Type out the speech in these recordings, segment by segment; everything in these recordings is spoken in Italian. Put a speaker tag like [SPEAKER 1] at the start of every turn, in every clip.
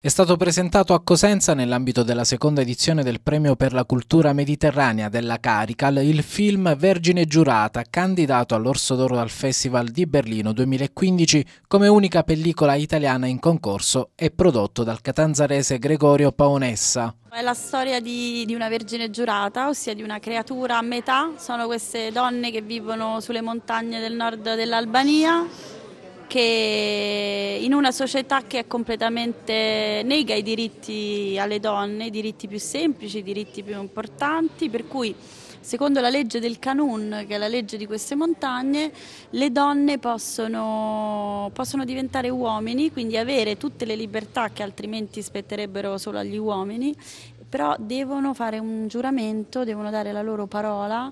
[SPEAKER 1] È stato presentato a Cosenza nell'ambito della seconda edizione del Premio per la Cultura Mediterranea della Carical il film Vergine Giurata, candidato all'Orso d'Oro al Festival di Berlino 2015 come unica pellicola italiana in concorso e prodotto dal catanzarese Gregorio Paonessa.
[SPEAKER 2] È la storia di, di, una vergine giurata, ossia di una creatura a metà, sono queste donne che vivono sulle montagne del nord dell'Albania che in una società che è completamente nega i diritti alle donne, i diritti più semplici, i diritti più importanti, per cui secondo la legge del Canun, che è la legge di queste montagne, le donne possono, possono diventare uomini, quindi avere tutte le libertà che altrimenti spetterebbero solo agli uomini però devono fare un giuramento, devono dare la loro parola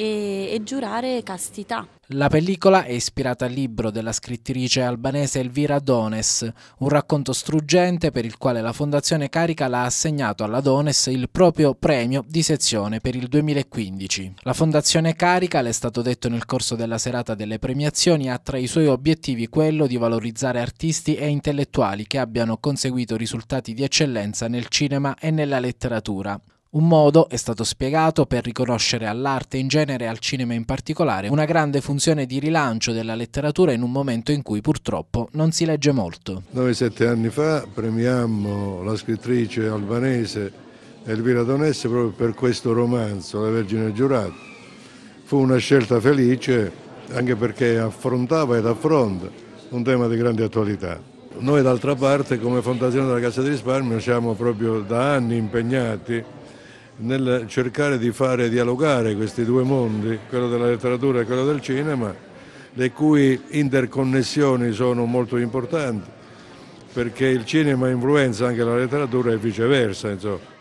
[SPEAKER 2] e, e giurare castità.
[SPEAKER 1] La pellicola è ispirata al libro della scrittrice albanese Elvira Dones, un racconto struggente per il quale la Fondazione Carica l'ha assegnato alla Dones il proprio premio di sezione per il 2015. La Fondazione Carica, è stato detto nel corso della serata delle premiazioni, ha tra i suoi obiettivi quello di valorizzare artisti e intellettuali che abbiano conseguito risultati di eccellenza nel cinema e nella letteratura. Un modo è stato spiegato per riconoscere all'arte in genere e al cinema in particolare una grande funzione di rilancio della letteratura in un momento in cui purtroppo non si legge molto.
[SPEAKER 3] Noi sette anni fa premiammo la scrittrice albanese Elvira Donesse proprio per questo romanzo, La Vergine Giurata. Fu una scelta felice anche perché affrontava ed affronta un tema di grande attualità. Noi d'altra parte come Fondazione della Cassa di Risparmio siamo proprio da anni impegnati nel cercare di fare dialogare questi due mondi, quello della letteratura e quello del cinema, le cui interconnessioni sono molto importanti, perché il cinema influenza anche la letteratura e viceversa. Insomma.